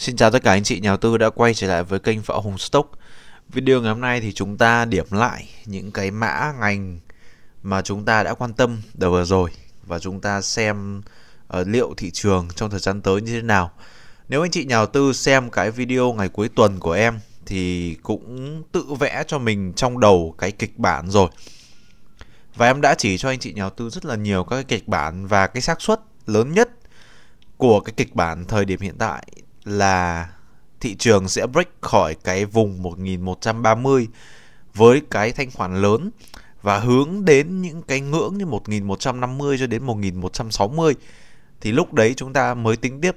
Xin chào tất cả anh chị nhà đầu tư đã quay trở lại với kênh Võ Hùng Stock. Video ngày hôm nay thì chúng ta điểm lại những cái mã ngành mà chúng ta đã quan tâm đầu vừa rồi và chúng ta xem uh, liệu thị trường trong thời gian tới như thế nào. Nếu anh chị nhà đầu tư xem cái video ngày cuối tuần của em thì cũng tự vẽ cho mình trong đầu cái kịch bản rồi. Và em đã chỉ cho anh chị nhà đầu tư rất là nhiều các cái kịch bản và cái xác suất lớn nhất của cái kịch bản thời điểm hiện tại là thị trường sẽ break khỏi cái vùng 1130 với cái thanh khoản lớn và hướng đến những cái ngưỡng như 1150 cho đến 1160 thì lúc đấy chúng ta mới tính tiếp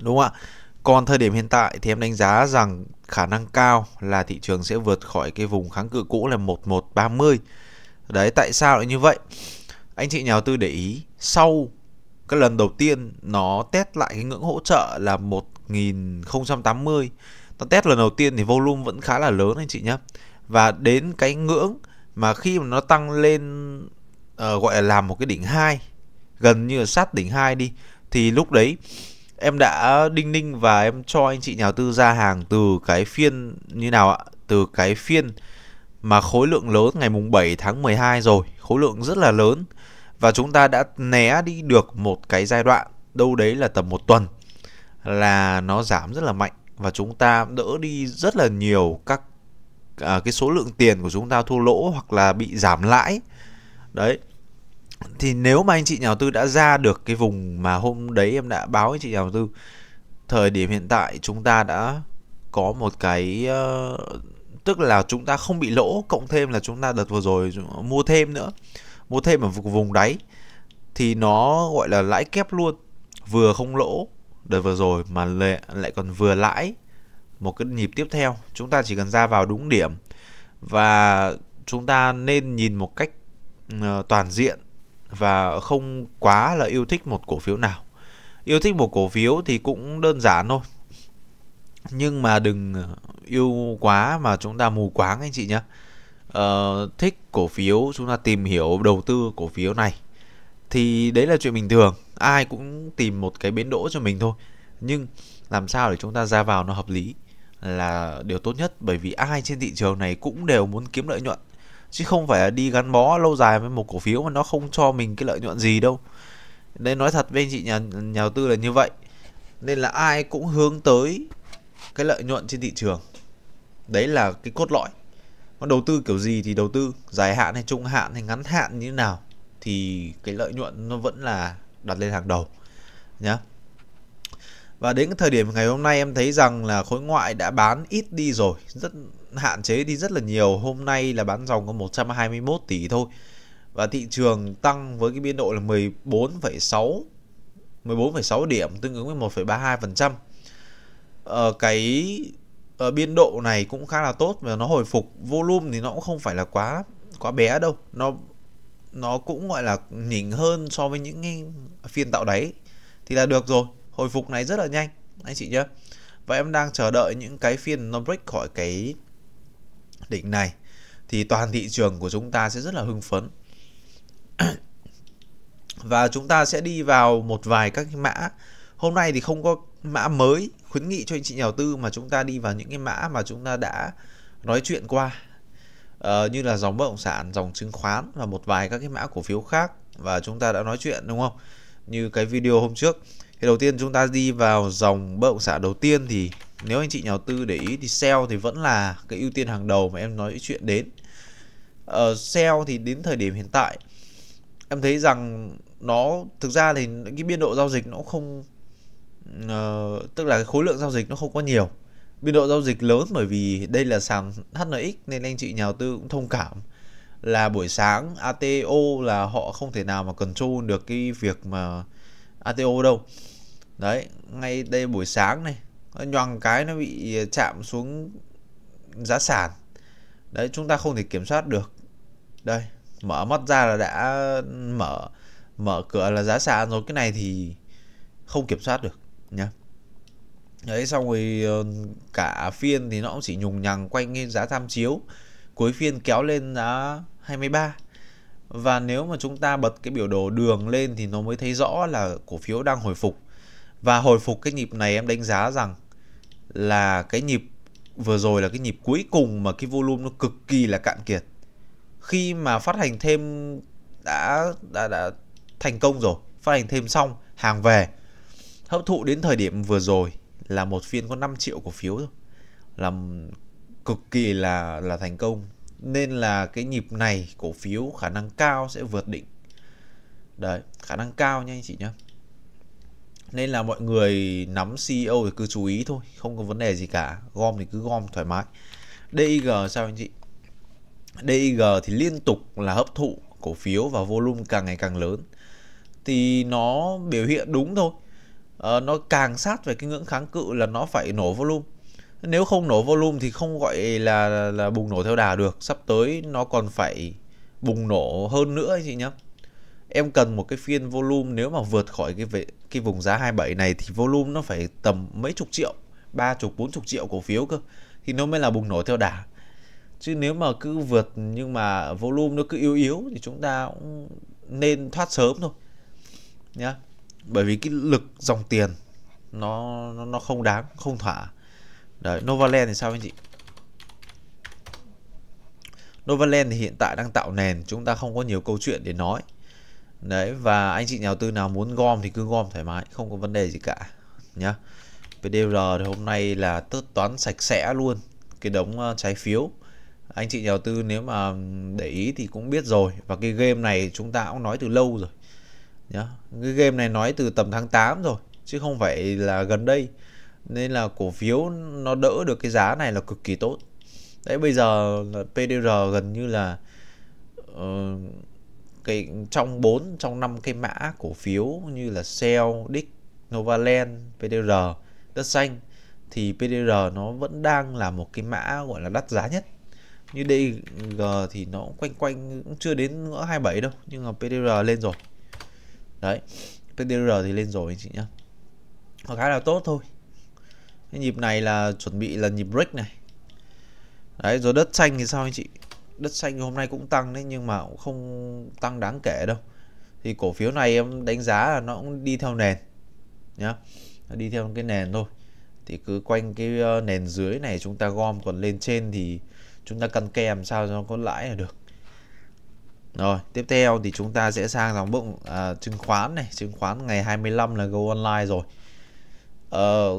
đúng không ạ? Còn thời điểm hiện tại thì em đánh giá rằng khả năng cao là thị trường sẽ vượt khỏi cái vùng kháng cự cũ là 1130. Đấy tại sao lại như vậy? Anh chị nhà đầu tư để ý sau cái lần đầu tiên nó test lại cái ngưỡng hỗ trợ là 1080 nó test lần đầu tiên thì volume vẫn khá là lớn anh chị nhé và đến cái ngưỡng mà khi mà nó tăng lên uh, gọi là làm một cái đỉnh 2 gần như là sát đỉnh 2 đi thì lúc đấy em đã đinh ninh và em cho anh chị nhà đầu tư ra hàng từ cái phiên như nào ạ từ cái phiên mà khối lượng lớn ngày mùng 7 tháng 12 rồi khối lượng rất là lớn và chúng ta đã né đi được một cái giai đoạn đâu đấy là tầm một tuần là nó giảm rất là mạnh và chúng ta đỡ đi rất là nhiều các à, cái số lượng tiền của chúng ta thua lỗ hoặc là bị giảm lãi đấy thì nếu mà anh chị nhà đầu tư đã ra được cái vùng mà hôm đấy em đã báo anh chị nhà đầu tư thời điểm hiện tại chúng ta đã có một cái uh, tức là chúng ta không bị lỗ cộng thêm là chúng ta đợt vừa rồi mua thêm nữa mua thêm ở vùng đáy thì nó gọi là lãi kép luôn vừa không lỗ đợt vừa rồi mà lại, lại còn vừa lãi một cái nhịp tiếp theo chúng ta chỉ cần ra vào đúng điểm và chúng ta nên nhìn một cách ờ, toàn diện và không quá là yêu thích một cổ phiếu nào yêu thích một cổ phiếu thì cũng đơn giản thôi nhưng mà đừng yêu quá mà chúng ta mù quáng anh chị nhé Ờ, thích cổ phiếu chúng ta tìm hiểu đầu tư cổ phiếu này thì đấy là chuyện bình thường ai cũng tìm một cái bến đỗ cho mình thôi nhưng làm sao để chúng ta ra vào nó hợp lý là điều tốt nhất bởi vì ai trên thị trường này cũng đều muốn kiếm lợi nhuận chứ không phải là đi gắn bó lâu dài với một cổ phiếu mà nó không cho mình cái lợi nhuận gì đâu đây nói thật với anh chị nhà nhà đầu tư là như vậy nên là ai cũng hướng tới cái lợi nhuận trên thị trường đấy là cái cốt lõi còn đầu tư kiểu gì thì đầu tư dài hạn hay trung hạn hay ngắn hạn như thế nào thì cái lợi nhuận nó vẫn là đặt lên hàng đầu nhá và đến cái thời điểm ngày hôm nay em thấy rằng là khối ngoại đã bán ít đi rồi rất hạn chế đi rất là nhiều hôm nay là bán dòng có 121 tỷ thôi và thị trường tăng với cái biên độ là 14,6 14,6 điểm tương ứng với 1,32% ờ, cái uh, biên độ này cũng khá là tốt và nó hồi phục volume thì nó cũng không phải là quá quá bé đâu nó nó cũng gọi là nhỉnh hơn so với những phiên tạo đáy thì là được rồi hồi phục này rất là nhanh anh chị nhé và em đang chờ đợi những cái phiên nó break khỏi cái đỉnh này thì toàn thị trường của chúng ta sẽ rất là hưng phấn và chúng ta sẽ đi vào một vài các mã hôm nay thì không có mã mới khuyến nghị cho anh chị nhà đầu tư mà chúng ta đi vào những cái mã mà chúng ta đã nói chuyện qua uh, như là dòng bất động sản dòng chứng khoán và một vài các cái mã cổ phiếu khác và chúng ta đã nói chuyện đúng không như cái video hôm trước thì đầu tiên chúng ta đi vào dòng bất động sản đầu tiên thì nếu anh chị nhà đầu tư để ý thì sell thì vẫn là cái ưu tiên hàng đầu mà em nói chuyện đến ở ờ, uh, sell thì đến thời điểm hiện tại em thấy rằng nó thực ra thì cái biên độ giao dịch nó không uh, tức là cái khối lượng giao dịch nó không có nhiều biên độ giao dịch lớn bởi vì đây là sàn HNX nên anh chị nhà đầu tư cũng thông cảm là buổi sáng ATO là họ không thể nào mà control được cái việc mà ATO đâu đấy ngay đây buổi sáng này nó nhoằng cái nó bị chạm xuống giá sàn đấy chúng ta không thể kiểm soát được đây mở mắt ra là đã mở mở cửa là giá sàn rồi cái này thì không kiểm soát được nhá đấy xong rồi ờ, cả phiên thì nó cũng chỉ nhùng nhằng quanh cái giá tham chiếu cuối phiên kéo lên giá 23 và nếu mà chúng ta bật cái biểu đồ đường lên thì nó mới thấy rõ là cổ phiếu đang hồi phục và hồi phục cái nhịp này em đánh giá rằng là cái nhịp vừa rồi là cái nhịp cuối cùng mà cái volume nó cực kỳ là cạn kiệt khi mà phát hành thêm đã đã đã thành công rồi phát hành thêm xong hàng về hấp thụ đến thời điểm vừa rồi là một phiên có 5 triệu cổ phiếu thôi là cực kỳ là là thành công nên là cái nhịp này cổ phiếu khả năng cao sẽ vượt đỉnh đấy khả năng cao nha anh chị nhé nên là mọi người nắm CEO thì cứ chú ý thôi không có vấn đề gì cả gom thì cứ gom thoải mái DIG sao anh chị DIG thì liên tục là hấp thụ cổ phiếu và volume càng ngày càng lớn thì nó biểu hiện đúng thôi Ờ, nó càng sát về cái ngưỡng kháng cự là nó phải nổ volume nếu không nổ volume thì không gọi là là, là bùng nổ theo đà được sắp tới nó còn phải bùng nổ hơn nữa anh chị nhé em cần một cái phiên volume nếu mà vượt khỏi cái về, cái vùng giá 27 này thì volume nó phải tầm mấy chục triệu ba chục bốn chục triệu cổ phiếu cơ thì nó mới là bùng nổ theo đà chứ nếu mà cứ vượt nhưng mà volume nó cứ yếu yếu thì chúng ta cũng nên thoát sớm thôi nhá yeah bởi vì cái lực dòng tiền nó nó, nó không đáng không thỏa đấy Novaland thì sao anh chị Novaland thì hiện tại đang tạo nền chúng ta không có nhiều câu chuyện để nói đấy và anh chị nhà đầu tư nào muốn gom thì cứ gom thoải mái không có vấn đề gì cả nhá PDR thì hôm nay là tớt toán sạch sẽ luôn cái đống ờ, trái phiếu anh chị nhà đầu tư nếu mà để ý thì cũng biết rồi và cái game này chúng ta cũng nói từ lâu rồi nhá cái game này nói từ tầm tháng 8 rồi chứ không phải là gần đây nên là cổ phiếu nó đỡ được cái giá này là cực kỳ tốt đấy bây giờ là PDR gần như là uh, cái trong 4 trong 5 cái mã cổ phiếu như là Shell, Dick, Novaland, PDR, Đất Xanh thì PDR nó vẫn đang là một cái mã gọi là đắt giá nhất. Như DG thì nó quanh quanh cũng chưa đến ngõ 27 đâu, nhưng mà PDR lên rồi đấy PDR thì lên rồi anh chị nhá nó khá là tốt thôi cái nhịp này là chuẩn bị là nhịp break này đấy rồi đất xanh thì sao anh chị đất xanh hôm nay cũng tăng đấy nhưng mà cũng không tăng đáng kể đâu thì cổ phiếu này em đánh giá là nó cũng đi theo nền nhá nó đi theo cái nền thôi thì cứ quanh cái ờ, nền dưới này chúng ta gom còn lên trên thì chúng ta cần kèm sao cho nó có lãi là được rồi, tiếp theo thì chúng ta sẽ sang dòng bụng à, chứng khoán này, chứng khoán ngày 25 là go online rồi. Ờ, à,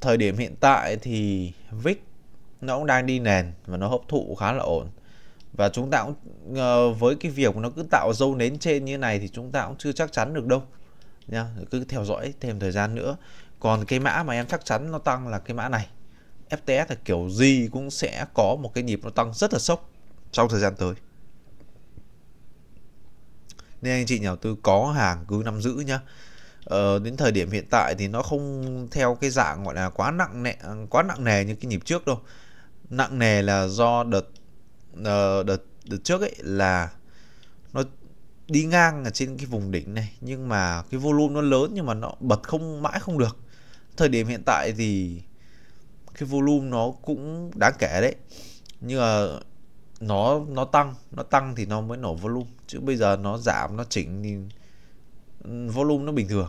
thời điểm hiện tại thì VIX nó cũng đang đi nền và nó hấp thụ khá là ổn. Và chúng ta cũng ờ, với cái việc nó cứ tạo dâu nến trên như này thì chúng ta cũng chưa chắc chắn được đâu. Nha, cứ theo dõi thêm thời gian nữa. Còn cái mã mà em chắc chắn nó tăng là cái mã này. FTS là kiểu gì cũng sẽ có một cái nhịp nó tăng rất là sốc trong thời gian tới nên anh chị nhà đầu tư có hàng cứ nắm giữ nhá ờ, đến thời điểm hiện tại thì nó không theo cái dạng gọi là quá nặng nề quá nặng nề như cái nhịp trước đâu nặng nề là do đợt ờ, đợt đợt, trước ấy là nó đi ngang ở trên cái vùng đỉnh này nhưng mà cái volume nó lớn nhưng mà nó bật không mãi không được thời điểm hiện tại thì cái volume nó cũng đáng kể đấy nhưng mà nó nó tăng nó tăng thì nó mới nổ volume chứ bây giờ nó giảm nó chỉnh thì volume nó bình thường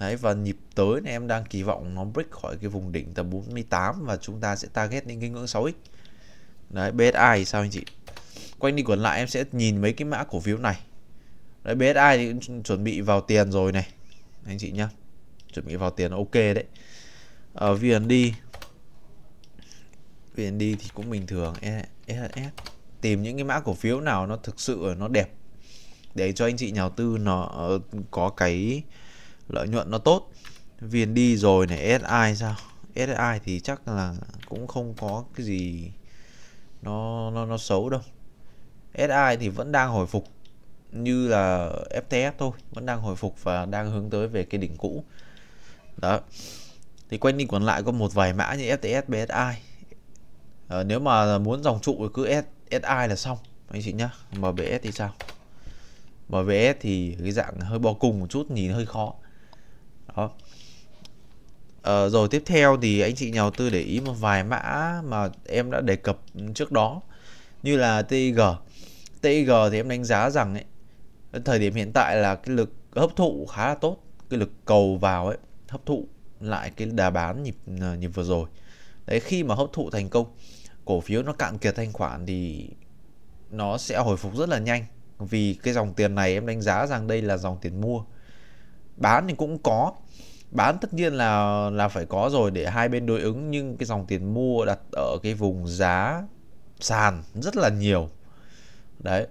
đấy và nhịp tới này em đang kỳ vọng nó break khỏi cái vùng đỉnh tầm 48 và chúng ta sẽ target lên cái ngưỡng 6x đấy BSI thì sao anh chị quanh đi quẩn lại em sẽ nhìn mấy cái mã cổ phiếu này đấy BSI thì chuẩn bị vào tiền rồi này anh chị nhá chuẩn bị vào tiền ok đấy ở ờ, VND VND thì cũng bình thường SHS e, e, e. tìm những cái mã cổ phiếu nào nó thực sự nó đẹp để cho anh chị nhà đầu tư nó ờ, có cái lợi nhuận nó tốt VND rồi này SI sao SI thì chắc là cũng không có cái gì nó nó nó xấu đâu SI thì vẫn đang hồi phục như là FTS thôi vẫn đang hồi phục và đang hướng tới về cái đỉnh cũ đó thì quanh đi còn lại có một vài mã như FTS, BSI à, nếu mà muốn dòng trụ thì cứ SSI là xong anh chị nhá MBS thì sao MBS thì cái dạng hơi bo cùng một chút nhìn hơi khó đó à, rồi tiếp theo thì anh chị nhà đầu tư để ý một vài mã mà em đã đề cập trước đó như là TIG TIG thì em đánh giá rằng ấy, thời điểm hiện tại là cái lực hấp thụ khá là tốt cái lực cầu vào ấy hấp thụ lại cái đà bán nhịp ờ, nhịp vừa rồi đấy khi mà hấp thụ thành công cổ phiếu nó cạn kiệt thanh khoản thì nó sẽ hồi phục rất là nhanh vì cái dòng tiền này em đánh giá rằng đây là dòng tiền mua bán thì cũng có bán tất nhiên là là phải có rồi để hai bên đối ứng nhưng cái dòng tiền mua đặt ở cái vùng giá sàn rất là nhiều đấy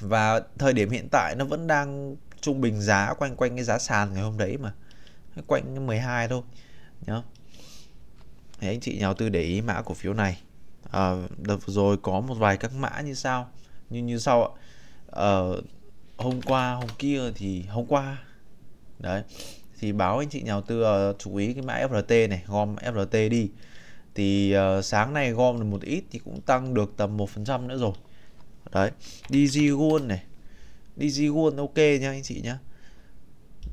và thời điểm hiện tại nó vẫn đang trung bình giá quanh quanh cái giá sàn ngày hôm đấy mà quanh 12 thôi nhá Đấy, anh chị nhà đầu tư để ý mã cổ phiếu này à, đợt vừa rồi có một vài các mã như sau như như sau ạ à, hôm qua hôm kia thì hôm qua đấy thì báo anh chị nhà đầu tư uh, chú ý cái mã FRT này gom FRT đi thì uh, sáng nay gom được một ít thì cũng tăng được tầm một phần trăm nữa rồi đấy DG Gold này DG Gold ok nha anh chị nhá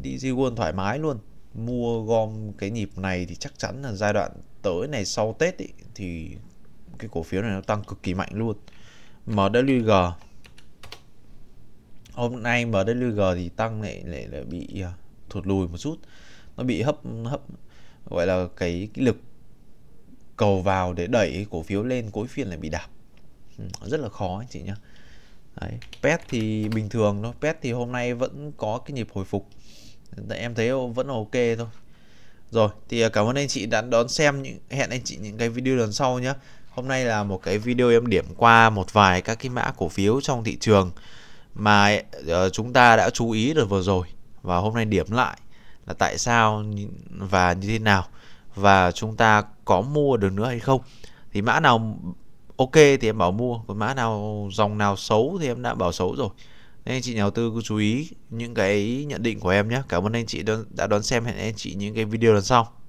DG Gold thoải mái luôn mua gom cái nhịp này thì chắc chắn là giai đoạn tới này sau Tết ý, thì cái cổ phiếu này nó tăng cực kỳ mạnh luôn MWG hôm nay MWG thì tăng lại lại là bị à, thụt lùi một chút nó bị hấp hấp gọi là cái, cái lực cầu vào để đẩy cổ phiếu lên cuối phiên lại bị đạp ừ, rất là khó anh chị nhá Đấy, pet thì bình thường thôi pet thì hôm nay vẫn có cái nhịp hồi phục em thấy vẫn ok thôi rồi thì à, cảm ơn anh chị đã đón xem những hẹn anh chị những cái video lần sau nhé Hôm nay là một cái video em điểm qua một vài các cái mã cổ phiếu trong thị trường mà ờ, chúng ta đã chú ý được vừa rồi và hôm nay điểm lại là tại sao và như thế nào và chúng ta có mua được nữa hay không. Thì mã nào ok thì em bảo mua, còn mã nào dòng nào xấu thì em đã bảo xấu rồi. Nên anh chị nhà đầu tư cứ chú ý những cái nhận định của em nhé. Cảm ơn anh chị đã đón xem. Hẹn anh chị những cái video lần sau.